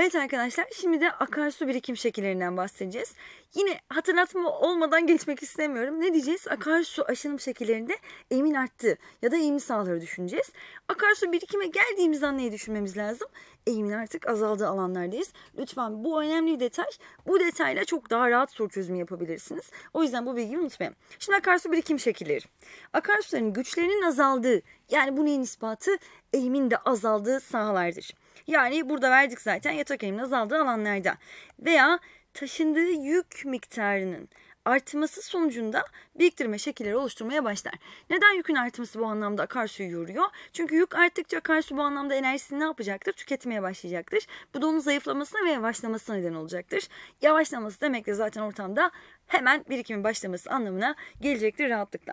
Evet arkadaşlar şimdi de akarsu birikim şekillerinden bahsedeceğiz. Yine hatırlatma olmadan geçmek istemiyorum. Ne diyeceğiz? Akarsu aşınım şekillerinde emin arttı ya da eğimi sağları düşüneceğiz. Akarsu birikime geldiğimiz an neyi düşünmemiz lazım? Eğimin artık azaldığı alanlardayız. Lütfen bu önemli bir detay. Bu detayla çok daha rahat soru çözümü yapabilirsiniz. O yüzden bu bilgiyi unutmayın. Şimdi akarsu birikim şekilleri. Akarsuların güçlerinin azaldığı yani bu neyin ispatı? Eğimin de azaldığı sahalardır. Yani burada verdik zaten yatak eğiliminin azaldığı alanlarda. Veya taşındığı yük miktarının artması sonucunda biriktirme şekilleri oluşturmaya başlar. Neden yükün artması bu anlamda akarsuyu yoruyor? Çünkü yük arttıkça akarsu bu anlamda enerjisini ne yapacaktır? Tüketmeye başlayacaktır. Bu da onun zayıflamasına ve yavaşlamasına neden olacaktır. Yavaşlaması demek de zaten ortamda hemen birikimin başlaması anlamına gelecektir rahatlıkla.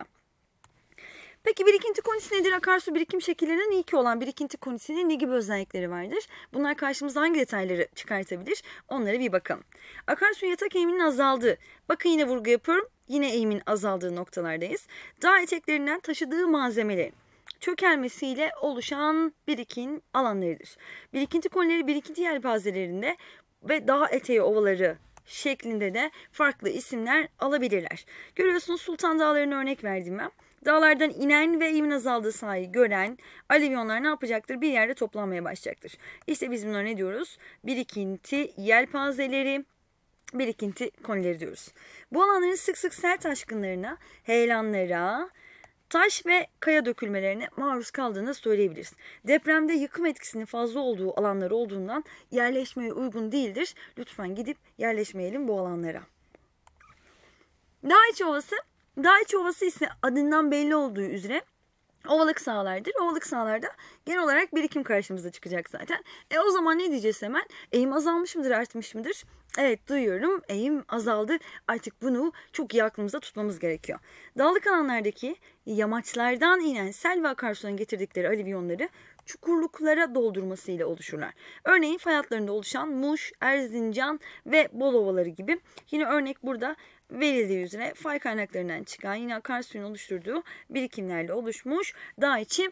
Peki birikinti konisi nedir? Akarsu birikim şekillerinin ilki olan birikinti konisinin ne gibi özellikleri vardır? Bunlar karşımıza hangi detayları çıkartabilir? Onlara bir bakalım. Akarsu yatak eğiminin azaldığı. Bakın yine vurgu yapıyorum. Yine eğimin azaldığı noktalardayız. Dağ eteklerinden taşıdığı malzemelerin çökelmesiyle oluşan birikin alanlarıdır. Birikinti konuları birikinti yelpazelerinde ve dağ eteği ovaları şeklinde de farklı isimler alabilirler. Görüyorsunuz Sultan Dağları'nı örnek verdim ben. Dağlardan inen ve evimin azaldığı sahayı gören Alevyonlar ne yapacaktır? Bir yerde toplanmaya başlayacaktır. İşte biz bunlara ne diyoruz? Birikinti, yelpazeleri, birikinti konileri diyoruz. Bu alanların sık sık sel taşkınlarına, heyelanlara, taş ve kaya dökülmelerine maruz kaldığını söyleyebiliriz. Depremde yıkım etkisinin fazla olduğu alanlar olduğundan yerleşmeye uygun değildir. Lütfen gidip yerleşmeyelim bu alanlara. Dağ içi ovası Gayç Ovası ise adından belli olduğu üzere ovalık sahalardır. Ovalık sahalarda genel olarak birikim karşımıza çıkacak zaten. E o zaman ne diyeceğiz hemen? Eğim azalmış mıdır, artmış mıdır? Evet duyuyorum eğim azaldı. Artık bunu çok iyi aklımızda tutmamız gerekiyor. Dağlık alanlardaki yamaçlardan inen sel ve akarsuların getirdikleri alivyonları çukurluklara doldurmasıyla oluşurlar. Örneğin fay oluşan Muş, Erzincan ve Bolovaları gibi. Yine örnek burada verildiği üzere fay kaynaklarından çıkan yine akarsuyun oluşturduğu birikimlerle oluşmuş dağ içi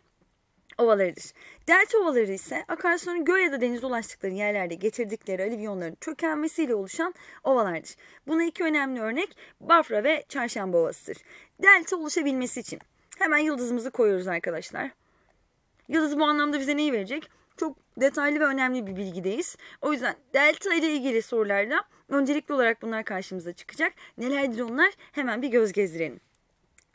ovalarıdır. Delta ovaları ise akarsuların göl ya da denize ulaştıkları yerlerde getirdikleri alivyonların çökelmesiyle oluşan ovalardır. Buna iki önemli örnek Bafra ve Çarşamba Ovası'dır. Delta oluşabilmesi için hemen yıldızımızı koyuyoruz arkadaşlar. Yıldız bu anlamda bize neyi verecek? Çok detaylı ve önemli bir bilgideyiz. O yüzden delta ile ilgili sorularda Öncelikli olarak bunlar karşımıza çıkacak. Nelerdir onlar? Hemen bir göz gezdirelim.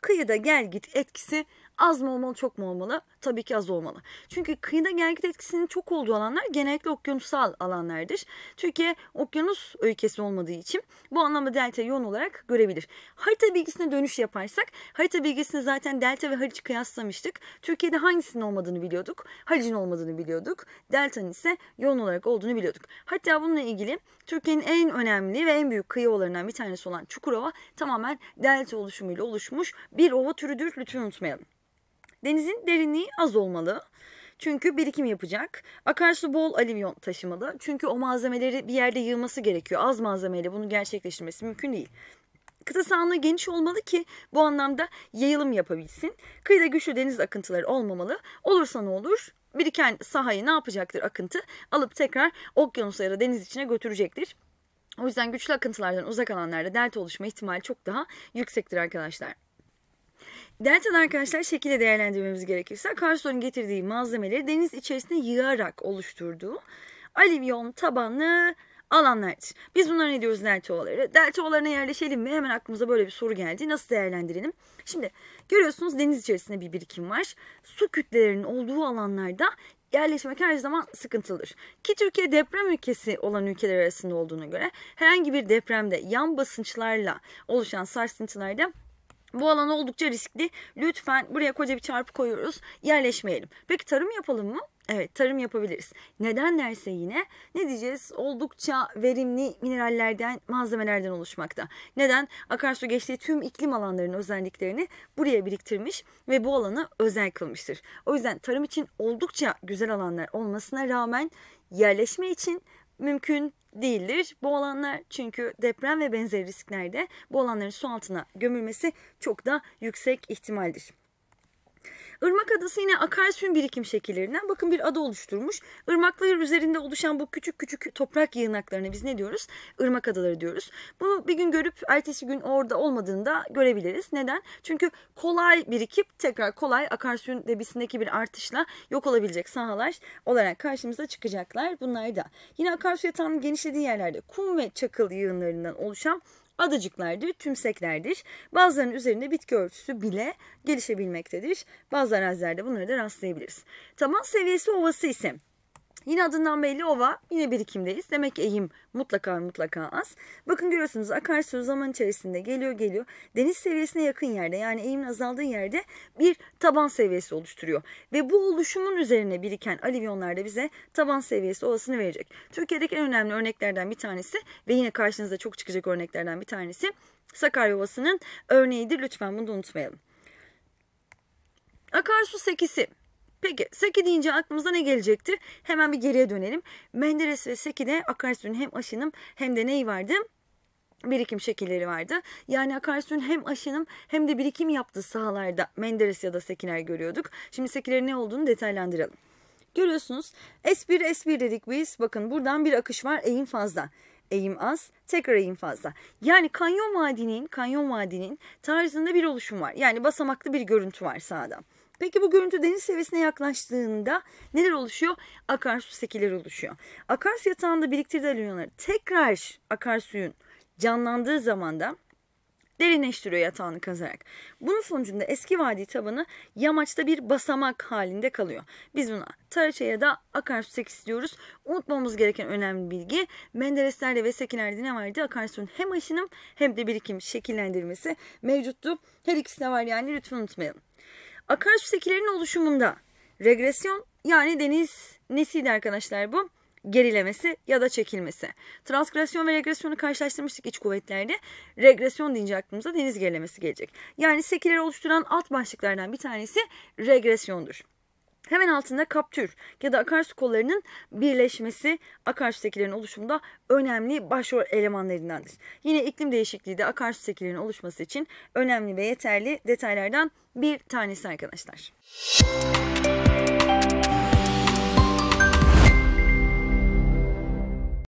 Kıyıda gel git etkisi Az mı olmalı çok mu olmalı? Tabii ki az olmalı. Çünkü kıyıda gelgit etkisinin çok olduğu alanlar genellikle okyanusal alanlardır. Türkiye okyanus ülkesi olmadığı için bu anlamda delta yoğun olarak görebilir. Harita bilgisine dönüş yaparsak harita bilgisini zaten delta ve hariç kıyaslamıştık. Türkiye'de hangisinin olmadığını biliyorduk. Haricin olmadığını biliyorduk. Delta'nın ise yoğun olarak olduğunu biliyorduk. Hatta bununla ilgili Türkiye'nin en önemli ve en büyük kıyı kıyılarından bir tanesi olan Çukurova tamamen delta oluşumuyla oluşmuş bir ova türüdür. Lütfen unutmayalım. Denizin derinliği az olmalı. Çünkü birikim yapacak. Akarsu bol alüvyon taşımalı. Çünkü o malzemeleri bir yerde yığması gerekiyor. Az malzemeyle bunu gerçekleştirmesi mümkün değil. Kıta sahanlığı geniş olmalı ki bu anlamda yayılım yapabilsin. Kıyıda güçlü deniz akıntıları olmamalı. Olursa ne olur? Biriken sahayı ne yapacaktır akıntı? Alıp tekrar okyanusa ya da deniz içine götürecektir. O yüzden güçlü akıntılardan uzak alanlarda delta oluşma ihtimali çok daha yüksektir arkadaşlar. Delta'da arkadaşlar şekilde değerlendirmemiz gerekirse Carson'un getirdiği malzemeleri deniz içerisinde yığarak oluşturduğu alivyon tabanlı alanlar için Biz bunları ne diyoruz delta ovaları? Delta ovalarına yerleşelim mi? Hemen aklımıza böyle bir soru geldi. Nasıl değerlendirelim? Şimdi görüyorsunuz deniz içerisinde bir birikim var. Su kütlelerinin olduğu alanlarda yerleşmek her zaman sıkıntılıdır. Ki Türkiye deprem ülkesi olan ülkeler arasında olduğuna göre herhangi bir depremde yan basınçlarla oluşan sarsıntılarda bu alan oldukça riskli. Lütfen buraya koca bir çarpı koyuyoruz. Yerleşmeyelim. Peki tarım yapalım mı? Evet tarım yapabiliriz. Neden derse yine ne diyeceğiz? Oldukça verimli minerallerden, malzemelerden oluşmakta. Neden? Akarsu geçtiği tüm iklim alanlarının özelliklerini buraya biriktirmiş ve bu alanı özel kılmıştır. O yüzden tarım için oldukça güzel alanlar olmasına rağmen yerleşme için mümkün değildir. Bu alanlar çünkü deprem ve benzeri risklerde bu alanların su altına gömülmesi çok da yüksek ihtimaldir. Irmak adası yine akarsuyun birikim şekillerinden bakın bir ada oluşturmuş. Irmaklar üzerinde oluşan bu küçük küçük toprak yığınaklarını biz ne diyoruz? Irmak adaları diyoruz. Bunu bir gün görüp ertesi gün orada olmadığını da görebiliriz. Neden? Çünkü kolay birikip tekrar kolay akarsuyun debisindeki bir artışla yok olabilecek sahalar olarak karşımıza çıkacaklar. Bunlar da yine akarsu yatağının genişlediği yerlerde kum ve çakıl yığınlarından oluşan adacıklardır, tümseklerdir. Bazılarının üzerinde bitki örtüsü bile gelişebilmektedir. Bazı arazilerde bunları da rastlayabiliriz. Taban seviyesi ovası ise Yine adından belli ova. Yine birikimdeyiz. Demek ki eğim mutlaka mutlaka az. Bakın görüyorsunuz akarsu zaman içerisinde geliyor geliyor. Deniz seviyesine yakın yerde yani eğimin azaldığı yerde bir taban seviyesi oluşturuyor. Ve bu oluşumun üzerine biriken alivyonlar da bize taban seviyesi olasını verecek. Türkiye'deki en önemli örneklerden bir tanesi ve yine karşınızda çok çıkacak örneklerden bir tanesi Sakarya Ovası'nın örneğidir. Lütfen bunu da unutmayalım. Akarsu sekisi Peki Seki deyince aklımıza ne gelecekti? Hemen bir geriye dönelim. Menderes ve Seki'de akarsuyun hem aşınım hem de neyi vardı? birikim şekilleri vardı. Yani akarsuyun hem aşınım hem de birikim yaptığı sahalarda Menderes ya da Sekiler görüyorduk. Şimdi Sekilerin ne olduğunu detaylandıralım. Görüyorsunuz S1 S1 dedik biz. Bakın buradan bir akış var eğim fazla eğim az, tekrar eğim fazla. Yani kanyon vadinin, kanyon vadinin tarzında bir oluşum var. Yani basamaklı bir görüntü var sağda. Peki bu görüntü deniz seviyesine yaklaştığında neler oluşuyor? Akarsu sekileri oluşuyor. Akarsu yatağında biriktirdiği alüvyonları tekrar akarsuyun canlandığı zamanda derinleştiriyor yatağını kazarak. Bunun sonucunda eski vadi tabanı yamaçta bir basamak halinde kalıyor. Biz buna taraça ya da akarsu sekisi diyoruz. Unutmamamız gereken önemli bilgi Mendereslerde ve Sekilerde ne vardı? Akarsu'nun hem aşınım hem de birikim şekillendirmesi mevcuttu. Her ikisi de var yani lütfen unutmayalım. Akarsu Akarsusekilerin oluşumunda regresyon yani deniz nesiydi arkadaşlar bu? Gerilemesi ya da çekilmesi. Transgresyon ve regresyonu karşılaştırmıştık iç kuvvetlerde. Regresyon deyince aklımıza deniz gerilemesi gelecek. Yani sekileri oluşturan alt başlıklardan bir tanesi regresyondur. Hemen altında kaptür ya da akarsu kollarının birleşmesi akarsu tekilerin oluşumunda önemli başrol elemanlarındandır. Yine iklim değişikliği de akarsu tekilerin oluşması için önemli ve yeterli detaylardan bir tanesi arkadaşlar. Müzik